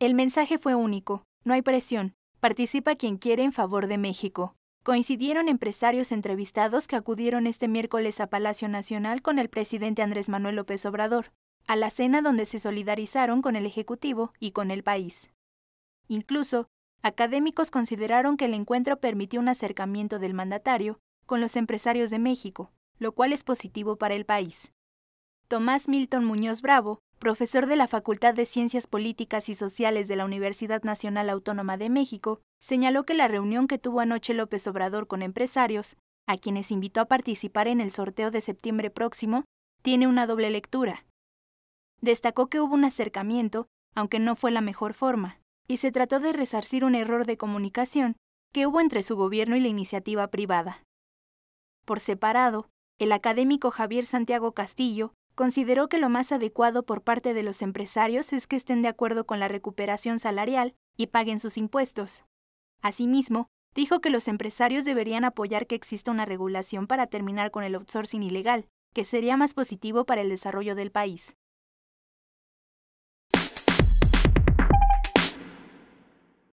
El mensaje fue único, no hay presión, participa quien quiere en favor de México. Coincidieron empresarios entrevistados que acudieron este miércoles a Palacio Nacional con el presidente Andrés Manuel López Obrador, a la cena donde se solidarizaron con el Ejecutivo y con el país. Incluso, académicos consideraron que el encuentro permitió un acercamiento del mandatario con los empresarios de México, lo cual es positivo para el país. Tomás Milton Muñoz Bravo, profesor de la Facultad de Ciencias Políticas y Sociales de la Universidad Nacional Autónoma de México, señaló que la reunión que tuvo anoche López Obrador con empresarios, a quienes invitó a participar en el sorteo de septiembre próximo, tiene una doble lectura. Destacó que hubo un acercamiento, aunque no fue la mejor forma, y se trató de resarcir un error de comunicación que hubo entre su gobierno y la iniciativa privada. Por separado, el académico Javier Santiago Castillo consideró que lo más adecuado por parte de los empresarios es que estén de acuerdo con la recuperación salarial y paguen sus impuestos. Asimismo, dijo que los empresarios deberían apoyar que exista una regulación para terminar con el outsourcing ilegal, que sería más positivo para el desarrollo del país.